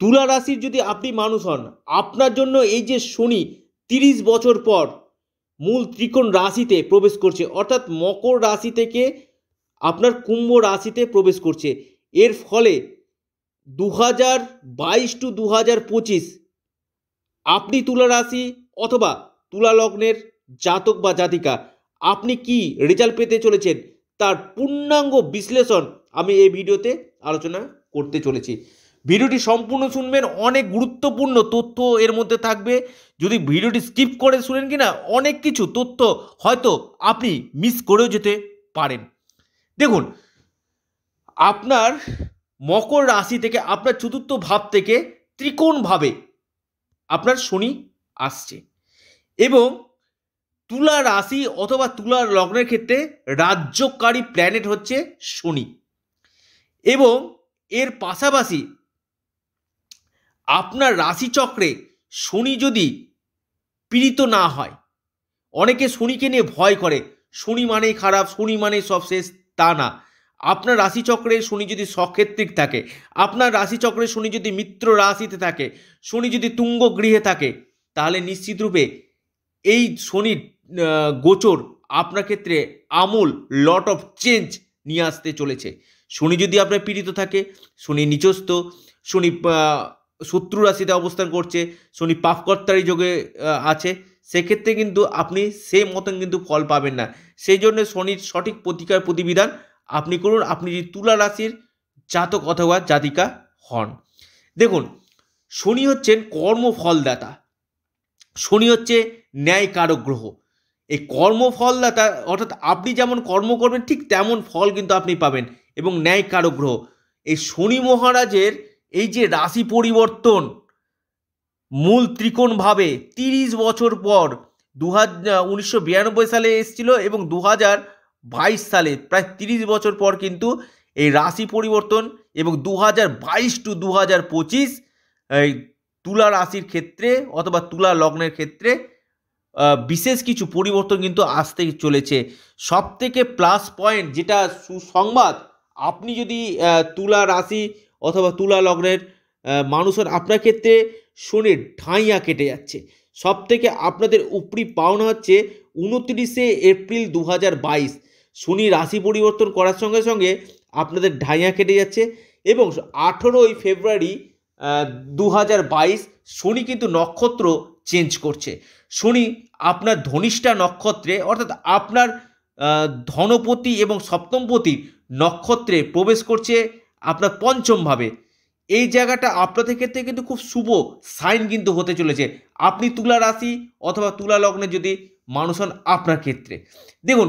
তুলা রাশির যদি আপনি মানুষ হন আপনার জন্য এই যে শনি তিরিশ বছর পর মূল ত্রিকোণ রাশিতে প্রবেশ করছে অর্থাৎ মকর রাশি থেকে আপনার কুম্ভ রাশিতে প্রবেশ করছে এর ফলে দু হাজার বাইশ টু দু হাজার পঁচিশ আপনি তুলা রাশি অথবা তুলা লগ্নের জাতক বা জাতিকা আপনি কি রেজাল্ট পেতে চলেছেন তার পূর্ণাঙ্গ বিশ্লেষণ আমি এই ভিডিওতে আলোচনা করতে চলেছি ভিডিওটি সম্পূর্ণ শুনবেন অনেক গুরুত্বপূর্ণ তথ্য এর মধ্যে থাকবে যদি ভিডিওটি স্কিপ করে শুনেন কিনা অনেক কিছু তথ্য হয়তো আপনি মিস করেও যেতে পারেন দেখুন আপনার মকর রাশি থেকে আপনার চতুর্থ ভাব থেকে ত্রিকোণভাবে আপনার শনি আসছে এবং তুলা রাশি অথবা তুলা লগ্নের ক্ষেত্রে রাজ্যকারী প্ল্যানেট হচ্ছে শনি এবং এর পাশাপাশি আপনার রাশিচক্রে শনি যদি পীড়িত না হয় অনেকে শনিকে নিয়ে ভয় করে শনি মানেই খারাপ শনি মানেই সব শেষ তা না আপনার রাশিচক্রে শনি যদি সক্ষেত্রিক থাকে আপনার রাশিচক্রে শনি যদি মিত্র রাশিতে থাকে শনি যদি তুঙ্গ গৃহে থাকে তাহলে নিশ্চিতরূপে এই শনির গোচর আপনার ক্ষেত্রে আমূল লট অফ চেঞ্জ নিয়ে আসতে চলেছে শনি যদি আপনার পীড়িত থাকে শনি নিচস্থ শনি শত্রু রাশিতে অবস্থান করছে শনি পাপকর্তারই যোগে আছে সেক্ষেত্রে কিন্তু আপনি সেই মতন কিন্তু ফল পাবেন না সেই জন্য শনির সঠিক প্রতিকার প্রতিবিধান আপনি করুন আপনি যদি তুলা রাশির জাতক অথবা জাতিকা হন দেখুন শনি হচ্ছেন কর্মফলদাতা শনি হচ্ছে ন্যায় কারক গ্রহ এই কর্মফলদাতা অর্থাৎ আপনি যেমন কর্ম করবেন ঠিক তেমন ফল কিন্তু আপনি পাবেন এবং ন্যায় কারক গ্রহ এই শনি মহারাজের এই যে রাশি পরিবর্তন মূল ত্রিকোণভাবে তিরিশ বছর পর দু উনিশশো সালে এসেছিল এবং দু বাইশ সালে প্রায় তিরিশ বছর পর কিন্তু এই রাশি পরিবর্তন এবং দু হাজার বাইশ টু দু হাজার পঁচিশ এই তুলা রাশির ক্ষেত্রে অথবা তুলা লগ্নের ক্ষেত্রে বিশেষ কিছু পরিবর্তন কিন্তু আসতে চলেছে সব থেকে প্লাস পয়েন্ট যেটা সুসংবাদ আপনি যদি তুলা রাশি অথবা তুলা লগ্নের মানুষের আপনার ক্ষেত্রে শনির ঠাঁইয়া কেটে যাচ্ছে সব থেকে আপনাদের উপরি পাওনা হচ্ছে উনত্রিশে এপ্রিল দু বাইশ শনি রাশি পরিবর্তন করার সঙ্গে সঙ্গে আপনাদের ঢাইয়া কেটে যাচ্ছে এবং আঠেরোই ফেব্রুয়ারি দু বাইশ শনি কিন্তু নক্ষত্র চেঞ্জ করছে শনি আপনার ধনিষ্ঠা নক্ষত্রে অর্থাৎ আপনার ধনপতি এবং সপ্তমপতির নক্ষত্রে প্রবেশ করছে আপনার পঞ্চমভাবে এই জায়গাটা আপনাদের ক্ষেত্রে কিন্তু খুব শুভ সাইন কিন্তু হতে চলেছে আপনি তুলা রাশি অথবা তুলা লগ্নে যদি মানুষ হন আপনার ক্ষেত্রে দেখুন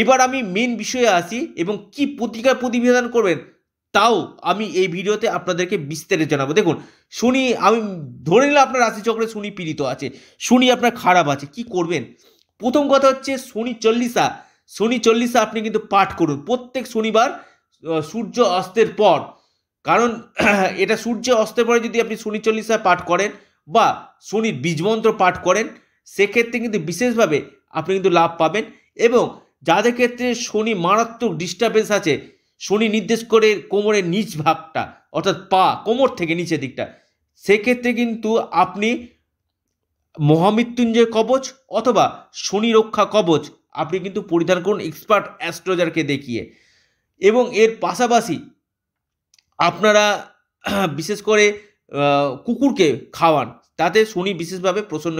এবার আমি মেন বিষয়ে আসি এবং কি প্রতিকার প্রতিবেদন করবেন তাও আমি এই ভিডিওতে আপনাদেরকে বিস্তারিত জানাবো দেখুন শুনি আমি ধরে নিলাম আপনার রাশিচক্রে শুনি পীড়িত আছে শুনি আপনার খারাপ আছে কি করবেন প্রথম কথা হচ্ছে শনি চল্লিশা শনি চল্লিশা আপনি কিন্তু পাঠ করুন প্রত্যেক শনিবার সূর্য অস্তের পর কারণ এটা সূর্য অস্তের পরে যদি আপনি শনি চল্লিশায় পাঠ করেন বা শনির বীজমন্ত্র পাঠ করেন সেক্ষেত্রে কিন্তু বিশেষভাবে আপনি কিন্তু লাভ পাবেন এবং যাদের ক্ষেত্রে শনি মারাত্মক ডিস্টার্বেন্স আছে শনি নির্দেশ করে কোমরের নিচ ভাগটা অর্থাৎ পা কোমর থেকে নিচের দিকটা সেক্ষেত্রে কিন্তু আপনি মহামৃত্যুঞ্জয় কবচ অথবা শনি রক্ষা কবচ আপনি কিন্তু পরিধান করুন এক্সপার্ট অ্যাস্ট্রোজারকে দেখিয়ে এবং এর পাশাপাশি আপনারা বিশেষ করে কুকুরকে খাওয়ান তাতে শনি বিশেষভাবে প্রসন্ন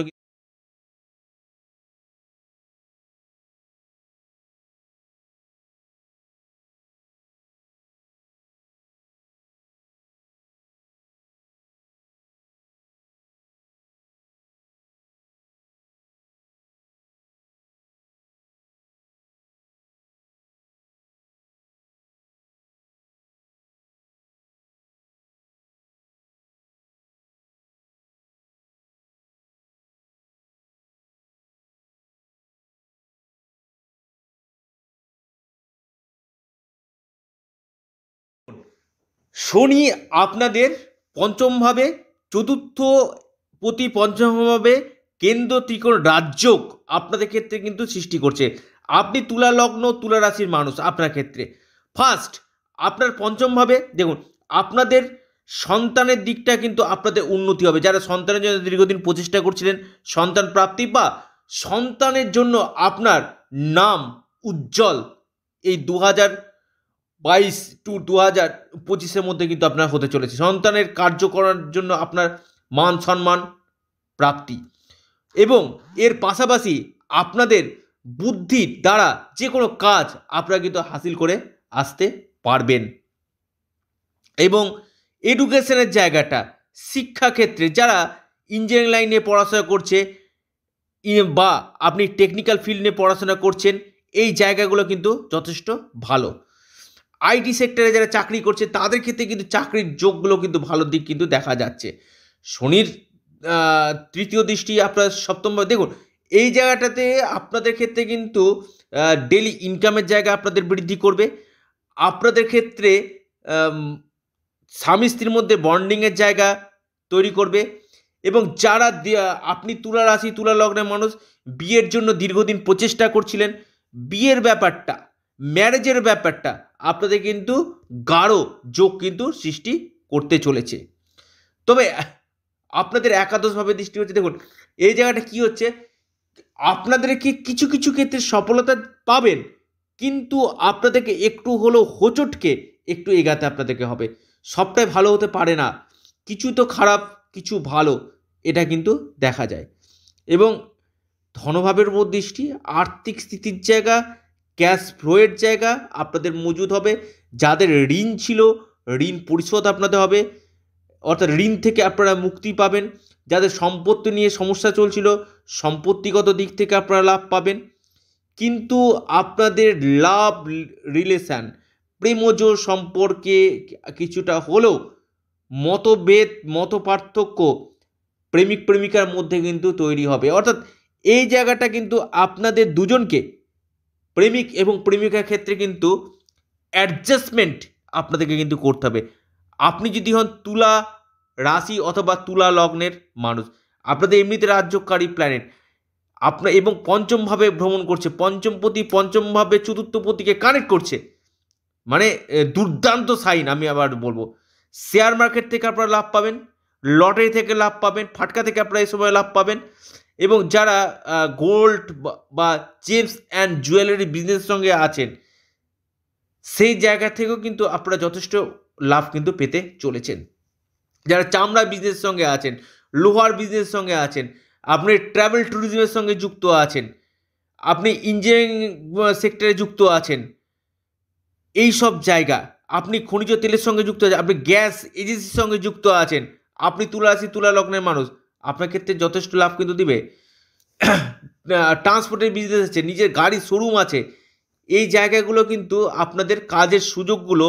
শনি আপনাদের পঞ্চমভাবে চতুর্থ প্রতি পঞ্চমভাবে কেন্দ্র ত্রিকোণ রাজ্য আপনাদের ক্ষেত্রে কিন্তু সৃষ্টি করছে আপনি তুলা লগ্ন তুলা রাশির মানুষ আপনার ক্ষেত্রে ফার্স্ট আপনার পঞ্চমভাবে দেখুন আপনাদের সন্তানের দিকটা কিন্তু আপনাদের উন্নতি হবে যারা সন্তানের জন্য দীর্ঘদিন প্রচেষ্টা করছিলেন সন্তান প্রাপ্তি বা সন্তানের জন্য আপনার নাম উজ্জ্বল এই দু হাজার বাইশ টু দু হাজার পঁচিশের মধ্যে কিন্তু আপনার হতে চলেছে সন্তানের কার্য করার জন্য আপনার মান সম্মান প্রাপ্তি এবং এর পাশাপাশি আপনাদের বুদ্ধির দ্বারা যে কোনো কাজ আপনারা কিন্তু হাসিল করে আসতে পারবেন এবং এডুকেশনের জায়গাটা শিক্ষাক্ষেত্রে যারা ইঞ্জিনিয়ারিং লাইনে পড়াশোনা করছে বা আপনি টেকনিক্যাল ফিল্ড নিয়ে পড়াশোনা করছেন এই জায়গাগুলো কিন্তু যথেষ্ট ভালো আইটি সেক্টরে যারা চাকরি করছে তাদের ক্ষেত্রে কিন্তু চাকরির যোগগুলো কিন্তু ভালো দিক কিন্তু দেখা যাচ্ছে শনির তৃতীয় দৃষ্টি আপনার সপ্তম দেখুন এই জায়গাটাতে আপনাদের ক্ষেত্রে কিন্তু ডেলি ইনকামের জায়গা আপনাদের বৃদ্ধি করবে আপনাদের ক্ষেত্রে স্বামী স্ত্রীর মধ্যে বন্ডিংয়ের জায়গা তৈরি করবে এবং যারা আপনি তুলা রাশি তুলা লগ্নের মানুষ বিয়ের জন্য দীর্ঘদিন প্রচেষ্টা করছিলেন বিয়ের ব্যাপারটা ম্যারেজের ব্যাপারটা আপনাদের কিন্তু গাঢ় যোগ কিন্তু সৃষ্টি করতে চলেছে তবে আপনাদের একাদশভাবে দৃষ্টি হচ্ছে দেখুন এই জায়গাটা কি হচ্ছে আপনাদেরকে কিছু কিছু ক্ষেত্রে সফলতা পাবেন কিন্তু আপনাদেরকে একটু হলেও হোচটকে একটু এগাতে আপনাদেরকে হবে সবটাই ভালো হতে পারে না কিছু তো খারাপ কিছু ভালো এটা কিন্তু দেখা যায় এবং ধনভাবের উপর দৃষ্টি আর্থিক স্থিতির জায়গা ক্যাশ ফ্লোয়ের জায়গা আপনাদের মজুদ হবে যাদের ঋণ ছিল ঋণ পরিশোধ আপনাদের হবে অর্থাৎ ঋণ থেকে আপনারা মুক্তি পাবেন যাদের সম্পত্তি নিয়ে সমস্যা চলছিল সম্পত্তিগত দিক থেকে আপনারা লাভ পাবেন কিন্তু আপনাদের লাভ রিলেশান প্রেমজ সম্পর্কে কিছুটা হলেও মতভেদ মত পার্থক্য প্রেমিক প্রেমিকার মধ্যে কিন্তু তৈরি হবে অর্থাৎ এই জায়গাটা কিন্তু আপনাদের দুজনকে প্রেমিক এবং প্রেমিকার ক্ষেত্রে কিন্তু অ্যাডজাস্টমেন্ট আপনাদেরকে কিন্তু করতে হবে আপনি যদি হন তুলা রাশি অথবা তুলা লগ্নের মানুষ আপনাদের এমনিতে রাজ্যকারী প্ল্যানেট আপনার এবং পঞ্চমভাবে ভ্রমণ করছে পঞ্চমপতি পঞ্চমভাবে চতুর্থপতিকে কানেক্ট করছে মানে দুর্দান্ত সাইন আমি আবার বলবো শেয়ার মার্কেট থেকে আপনারা লাভ পাবেন লটারি থেকে লাভ পাবেন ফাটকা থেকে আপনারা এই সময় লাভ পাবেন এবং যারা গোল্ড বা চেমস অ্যান্ড জুয়েলারি বিজনেসের সঙ্গে আছেন সেই জায়গা থেকেও কিন্তু আপনারা যথেষ্ট লাভ কিন্তু পেতে চলেছেন যারা চামড়া বিজনেসের সঙ্গে আছেন লোহার বিজনেসের সঙ্গে আছেন আপনি ট্রাভেল ট্যুরিজমের সঙ্গে যুক্ত আছেন আপনি ইঞ্জিনিয়ারিং সেক্টরে যুক্ত আছেন এই সব জায়গা আপনি খনিজ তেলের সঙ্গে যুক্ত আছেন আপনি গ্যাস এজেন্সির সঙ্গে যুক্ত আছেন আপনি তুলা তুলা লগ্নের মানুষ আপনার ক্ষেত্রে যথেষ্ট লাভ কিন্তু দিবে ট্রান্সপোর্টের বিজনেস আছে নিজের গাড়ির শোরুম আছে এই জায়গাগুলো কিন্তু আপনাদের কাজের সুযোগগুলো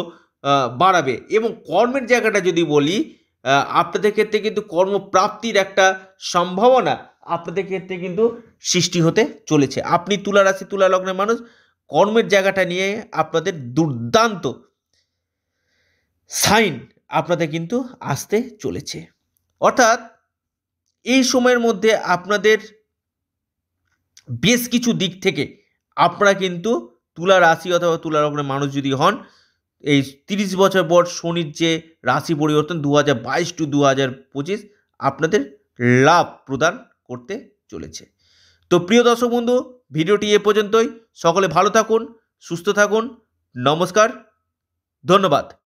বাড়াবে এবং কর্মের জায়গাটা যদি বলি আপনাদের ক্ষেত্রে কিন্তু কর্মপ্রাপ্তির একটা সম্ভাবনা আপনাদের ক্ষেত্রে কিন্তু সৃষ্টি হতে চলেছে আপনি তুলা রাশি তুলা লগ্নের মানুষ কর্মের জায়গাটা নিয়ে আপনাদের দুর্দান্ত সাইন আপনাদের কিন্তু আসতে চলেছে অর্থাৎ এই সময়ের মধ্যে আপনাদের বেশ কিছু দিক থেকে আপনারা কিন্তু তুলা রাশি অথবা তুলা রকমের মানুষ যদি হন এই তিরিশ বছর পর শনির যে রাশি পরিবর্তন দু হাজার বাইশ টু দু হাজার পঁচিশ আপনাদের লাভ প্রদান করতে চলেছে তো প্রিয় দর্শক বন্ধু ভিডিওটি এ পর্যন্তই সকলে ভালো থাকুন সুস্থ থাকুন নমস্কার ধন্যবাদ